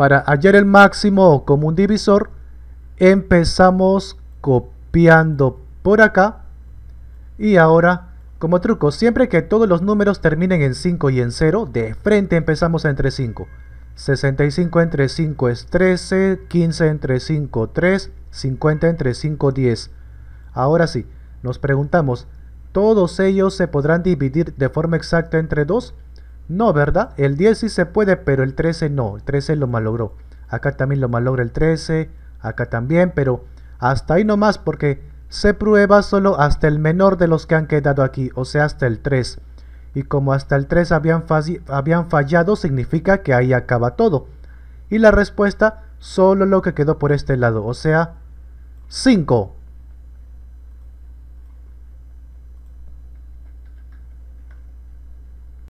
para hallar el máximo común divisor, empezamos copiando por acá. Y ahora, como truco, siempre que todos los números terminen en 5 y en 0, de frente empezamos entre 5. 65 entre 5 es 13, 15 entre 5 3, 50 entre 5 10. Ahora sí, nos preguntamos, ¿todos ellos se podrán dividir de forma exacta entre 2? No, ¿verdad? El 10 sí se puede, pero el 13 no. El 13 lo malogró. Acá también lo malogra el 13. Acá también, pero hasta ahí nomás porque se prueba solo hasta el menor de los que han quedado aquí, o sea, hasta el 3. Y como hasta el 3 habían, habían fallado, significa que ahí acaba todo. Y la respuesta, solo lo que quedó por este lado, o sea, 5.